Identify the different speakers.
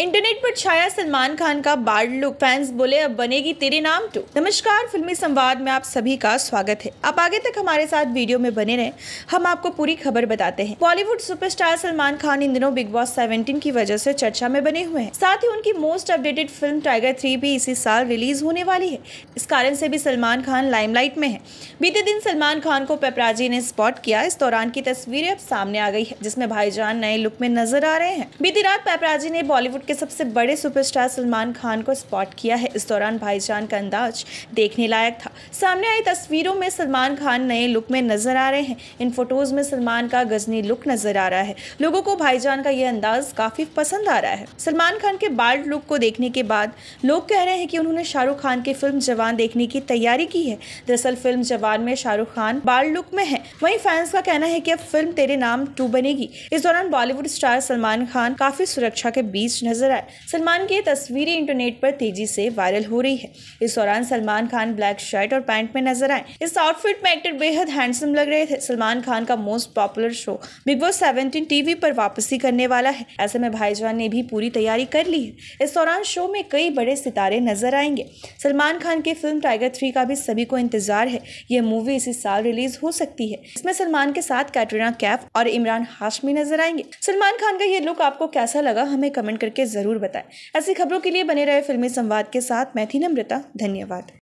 Speaker 1: internet पर छाया सलमान खान का board look fans बोले अब बनेगी तेरे नाम टू नमस्कार फिल्मी संवाद में आप सभी का स्वागत है आप आगे तक हमारे साथ वीडियो में बने रहे हम आपको पूरी खबर बताते हैं बॉलीवुड सुपरस्टार सलमान खान इन दिनों बिग बॉस 17 की वजह से चर्चा में बने हुए हैं साथ ही उनकी most updated film Tiger three भी इसी साल रिलीज होने वाली है इस कारण से भी सलमान खान लाइमलाइट में है बीते दिन सलमान खान को पेपराजी ने स्पॉट किया इस दौरान की तस्वीरें अब सामने आ गई है जिसमे भाईजान नए लुक में नजर आ रहे हैं बीती रात पेपराजी ने बॉलीवुड के सबसे बड़े सुपरस्टार सलमान खान को स्पॉट किया है इस दौरान भाईजान का अंदाज देखने लायक था सामने आई तस्वीरों में सलमान खान नए लुक में नजर आ रहे हैं इन फोटोज़ में सलमान का गजनी लुक नजर आ रहा है लोगों को भाईजान का यह अंदाज काफ़ी पसंद आ रहा है सलमान खान के बाल्ड लुक को देखने के बाद लोग कह रहे हैं की उन्होंने शाहरुख खान की फिल्म जवान देखने की तैयारी की है दरअसल फिल्म जवान में शाहरुख खान बाल्ड लुक में है वही फैंस का कहना है की अब फिल्म तेरे नाम टू बनेगी इस दौरान बॉलीवुड स्टार सलमान खान काफ़ी सुरक्षा के बीच नजर नजर आए सलमान की तस्वीरें इंटरनेट पर तेजी से वायरल हो रही है इस दौरान सलमान खान ब्लैक शर्ट और पैंट में नजर आए इस आउटफिट में एक्टर बेहद हैंडसम लग रहे थे सलमान खान का most popular show Bigg Boss seventeen TV पर वापसी करने वाला है ऐसे में भाईजान ने भी पूरी तैयारी कर ली है इस दौरान शो में कई बड़े सितारे नजर आएंगे सलमान खान के फिल्म टाइगर थ्री का भी सभी को इंतजार है यह मूवी इसी साल रिलीज हो सकती है इसमें सलमान के साथ कैटरीना कैफ और इमरान हाशमी नजर आएंगे सलमान खान का ये लुक आपको कैसा लगा हमें कमेंट करके करके ज़रूर बताएं ऐसी खबरों के लिए बने रहे फिल्मी संवाद के साथ मैं थी नम्रता धन्यवाद